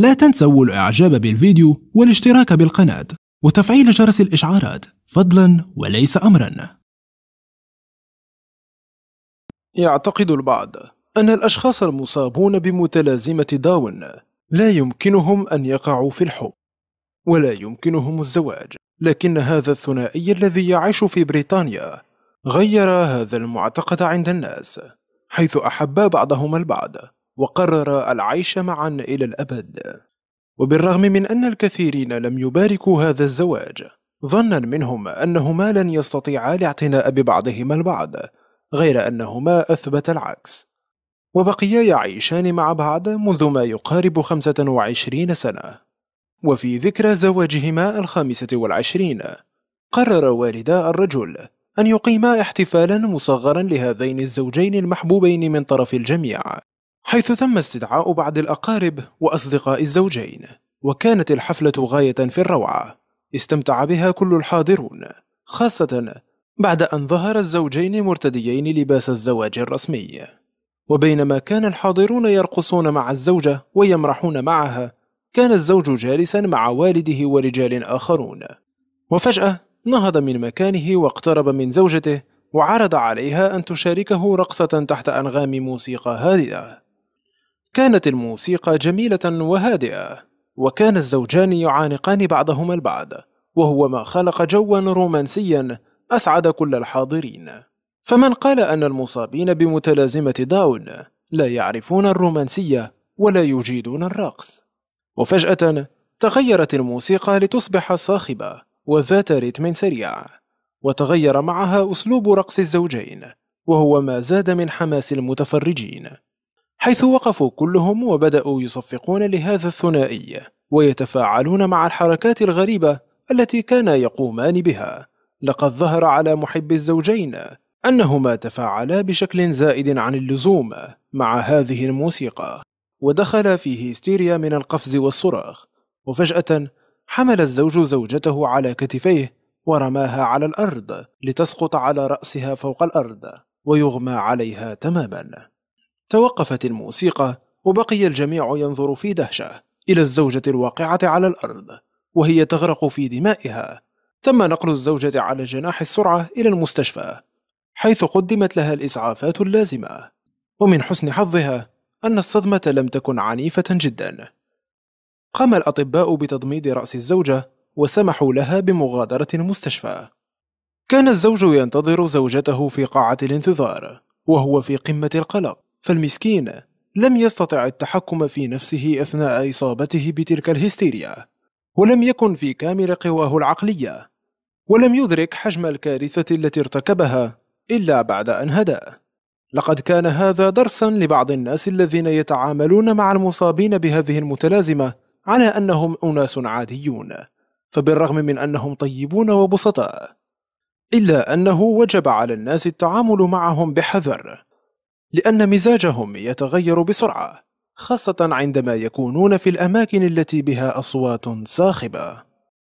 لا تنسوا الاعجاب بالفيديو والاشتراك بالقناة وتفعيل جرس الاشعارات فضلا وليس امرا يعتقد البعض أن الأشخاص المصابون بمتلازمة داون لا يمكنهم أن يقعوا في الحب ولا يمكنهم الزواج لكن هذا الثنائي الذي يعيش في بريطانيا غير هذا المعتقد عند الناس حيث أحب بعضهم البعض وقرر العيش معا إلى الأبد وبالرغم من أن الكثيرين لم يباركوا هذا الزواج ظنا منهم أنهما لن يستطيعا الاعتناء ببعضهما البعض غير أنهما أثبت العكس وبقيا يعيشان مع بعض منذ ما يقارب 25 سنة وفي ذكرى زواجهما الخامسة والعشرين قرر والدا الرجل أن يقيما احتفالا مصغرا لهذين الزوجين المحبوبين من طرف الجميع حيث تم استدعاء بعض الأقارب وأصدقاء الزوجين وكانت الحفلة غاية في الروعة استمتع بها كل الحاضرون خاصة بعد أن ظهر الزوجين مرتديين لباس الزواج الرسمي وبينما كان الحاضرون يرقصون مع الزوجة ويمرحون معها كان الزوج جالسا مع والده ورجال آخرون وفجأة نهض من مكانه واقترب من زوجته وعرض عليها أن تشاركه رقصة تحت أنغام موسيقى هادئة كانت الموسيقى جميلة وهادئة وكان الزوجان يعانقان بعضهما البعض وهو ما خلق جوا رومانسيا أسعد كل الحاضرين فمن قال أن المصابين بمتلازمة داون لا يعرفون الرومانسية ولا يجيدون الرقص وفجأة تغيرت الموسيقى لتصبح صاخبة وذات رتم سريع وتغير معها أسلوب رقص الزوجين وهو ما زاد من حماس المتفرجين حيث وقفوا كلهم وبدأوا يصفقون لهذا الثنائي ويتفاعلون مع الحركات الغريبة التي كانا يقومان بها لقد ظهر على محب الزوجين أنهما تفاعلا بشكل زائد عن اللزوم مع هذه الموسيقى ودخل في هيستيريا من القفز والصراخ وفجأة حمل الزوج زوجته على كتفيه ورماها على الأرض لتسقط على رأسها فوق الأرض ويغمى عليها تماما توقفت الموسيقى وبقي الجميع ينظر في دهشة إلى الزوجة الواقعة على الأرض وهي تغرق في دمائها تم نقل الزوجة على جناح السرعة إلى المستشفى حيث قدمت لها الإسعافات اللازمة ومن حسن حظها أن الصدمة لم تكن عنيفة جدا قام الأطباء بتضميد رأس الزوجة وسمحوا لها بمغادرة المستشفى كان الزوج ينتظر زوجته في قاعة الانتظار وهو في قمة القلق فالمسكين لم يستطع التحكم في نفسه أثناء إصابته بتلك الهستيريا ولم يكن في كامل قواه العقلية ولم يدرك حجم الكارثة التي ارتكبها إلا بعد أن هدأ لقد كان هذا درسا لبعض الناس الذين يتعاملون مع المصابين بهذه المتلازمة على أنهم أناس عاديون فبالرغم من أنهم طيبون وبسطاء إلا أنه وجب على الناس التعامل معهم بحذر لأن مزاجهم يتغير بسرعة خاصة عندما يكونون في الأماكن التي بها أصوات صاخبة